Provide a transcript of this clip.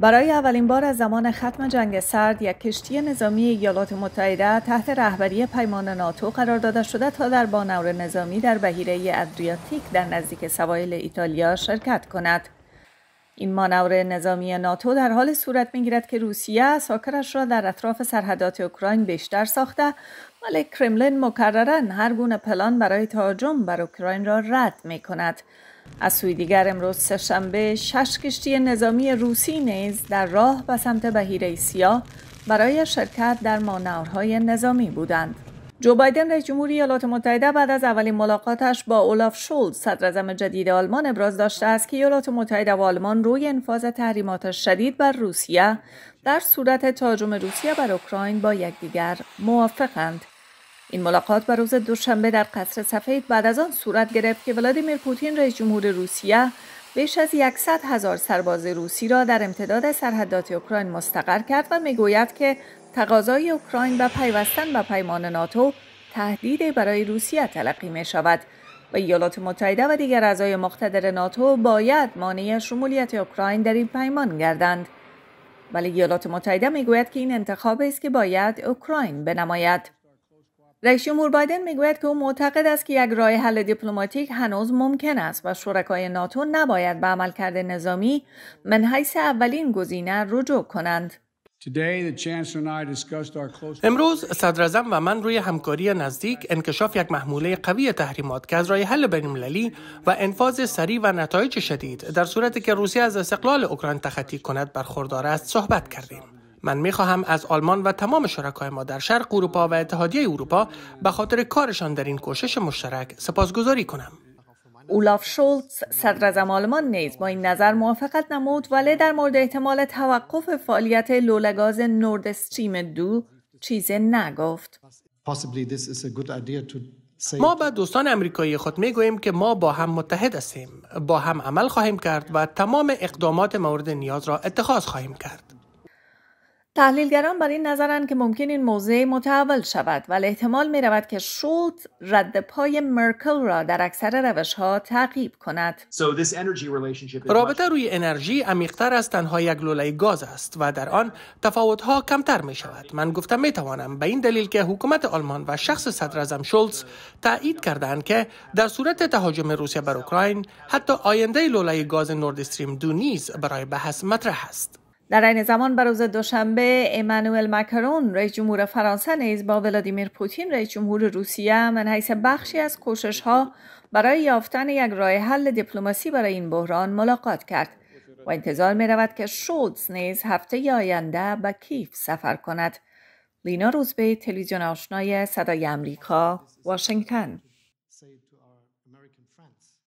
برای اولین بار از زمان ختم جنگ سرد یک کشتی نظامی ایالات متحده تحت رهبری پیمان ناتو قرار داده شده تا در بانور نظامی در بهیره ادریاتیک در نزدیک سواحل ایتالیا شرکت کند این مانور نظامی ناتو در حال صورت میگیرد که روسیه ساکرش را در اطراف سرحدات اوکراین بیشتر ساخته ولی کرملین مکررن هر گونه پلان برای تهاجم بر اوکراین را رد می کند از سوی دیگر امروز سهشنبه شش کشتی نظامی روسی نیز در راه به سمت بهیره سیاه برای شرکت در مانورهای نظامی بودند جو بایدن رئیس جمهوری ایالات متحده بعد از اولین ملاقاتش با اولاف شولز اعظم جدید آلمان ابراز داشته است که ایالات متحده و آلمان روی انفاظ تحریمات شدید بر روسیه در صورت تاجم روسیه بر اوکراین با یکدیگر موافقند این ملاقات بر روز دوشنبه در قصر سفید بعد از آن صورت گرفت که ولادیمیر پوتین رئیس جمهور روسیه بیش از 100 هزار سرباز روسی را در امتداد سرحدات اوکراین مستقر کرد و میگوید که تقاضای اوکراین و پیوستن به پیمان ناتو تهدید برای روسیه تلقی می شود و ایالات متحده و دیگر اعضای مقتدر ناتو باید مانع شمولیت اوکراین در این پیمان گردند ولی ایالات متحده میگوید که این انتخاب است که باید اوکراین بنماید رئیس جمهور بایدن میگوید که او معتقد است که یک راه حل دیپلماتیک هنوز ممکن است و شرکای ناتو نباید به عملکرد نظامی من حیث اولین گزینه رجوع کنند. امروز صدر و من روی همکاری نزدیک انکشاف یک محموله قوی تحریمات که از راه حل بینالمللی و انفاظ سریع و نتایج شدید در صورتی که روسیه از استقلال اوکراین تخطی کند برخوردار است صحبت کردیم من میخواهم از آلمان و تمام شرکای ما در شرق اروپا و اتحادیه اروپا به خاطر کارشان در این کوشش مشترک سپاسگزاری کنم. اولاف شولتز صدر آلمان نیز با این نظر موافقت نمود ولی در مورد احتمال توقف فعالیت لولگاز نورد استریم دو چیز نگفت. ما به دوستان امریکایی خود می گوییم که ما با هم متحد هستیم، با هم عمل خواهیم کرد و تمام اقدامات مورد نیاز را اتخاذ خواهیم کرد. تحلیلگران بر این نظرند که ممکن این موضع متحول شود ولی احتمال می رود که شولت رد پای مرکل را در اکثر روش ها تعقیب کند. رابطه روی انرژی عمیقتر از تنها یک لوله گاز است و در آن تفاوتها کمتر می شود. من گفتم می توانم به این دلیل که حکومت آلمان و شخص صدر شولتز تایید کردند که در صورت تهاجم روسیه بر اوکراین حتی آینده لوله گاز نورد استریم دو نیز برای بحث مطرح است. در این زمان بر روز دوشنبه امانوئل مکرون رئیس جمهور فرانسه نیز با ولادیمیر پوتین رئیس جمهور روسیه من حیث بخشی از کوشش ها برای یافتن یک راه حل دیپلماسی برای این بحران ملاقات کرد و انتظار می رود که شولز نیز هفته آینده به کیف سفر کند لینا روزبه تلویزیون آشنای صدای امریکا واشنگتن